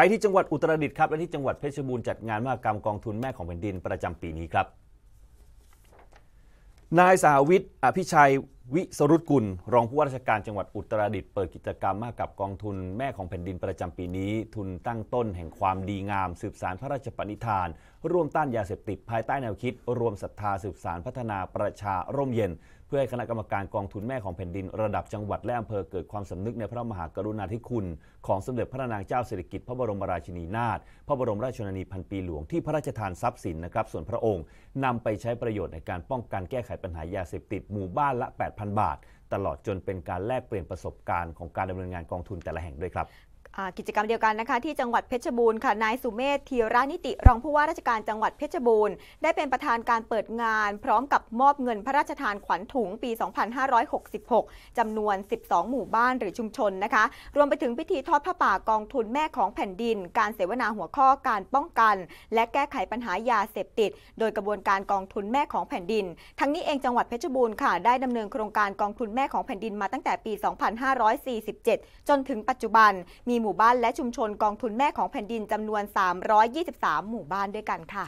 ไปที่จังหวัดอุตรดิตถ์ครับและที่จังหวัดเพชรบูรณ์จัดงานมหกรรมกองทุนแม่ของแผ่นดินประจำปีนี้ครับ นายสาวิทย์อภิชัยวิสรุตกุล รองผู้ว่าราชการจังหวัดอุตรดิตถ์เปิดกิจกรรมมากกับกองทุนแม่ของแผ่นดินประจำปีนี้ ทุนตั้งต้นแห่งความดีงามสืบสารพระราชปณิธานร่วมต้านยาเสพติดภายใต้แนวคิด รวมศรัทธาสืบสารพัฒนาประชา ร่มเย็น เพื่อให้คณะกรรมการกองทุนแม่ของแผ่นดิน ระดับจังหวัดและอำเภอเกิดความสำนึกในพระมหากรุณาธิคุณ ของสมเด็จพระนางเจ้าสิริกิติ์พระบรมราชินีนาถพระบรมราชชนนีพันปีหลวงที่พระราชทานทรัพย์สินนะครับส่วนพระองค์นำไปใช้ประโยชน์ในการป้องกันแก้ไขปัญหายาเสพติดหมู่บ้านละ 8 8,000บาทตลอดจนเป็นการแลกเปลี่ยนประสบการณ์ของการดำเนินงานกองทุนแต่ละแห่งด้วยครับกิจกรรมเดียวกันนะคะที่จังหวัดเพชรบูรณ์ค่ะนายสุเมธทีรานิติ รองผู้ว่าราชการจังหวัดเพชรบูรณ์ ได้เป็นประธานการเปิดงาน พร้อมกับมอบเงินพระราชทานขวัญถุงปี 2566 จำนวน 12 หมู่บ้านหรือชุมชนนะคะ รวมไปถึงพิธีทอดผ้าป่ากองทุนแม่ของแผ่นดิน การเสวนาหัวข้อการป้องกันและแก้ไขปัญหายาเสพติด โดยกระบวนการกองทุนแม่ของแผ่นดิน ทั้งนี้เองจังหวัดเพชรบูรณ์ค่ะ ได้ดำเนินโครงการกองทุนแม่ของแผ่นดินมาตั้งแต่ปี 2547 จนถึงปัจจุบัน มีหมูหมู่บ้านและชุมชนกองทุนแม่ของแผ่นดินจำนวน 323 หมู่บ้านด้วยกันค่ะ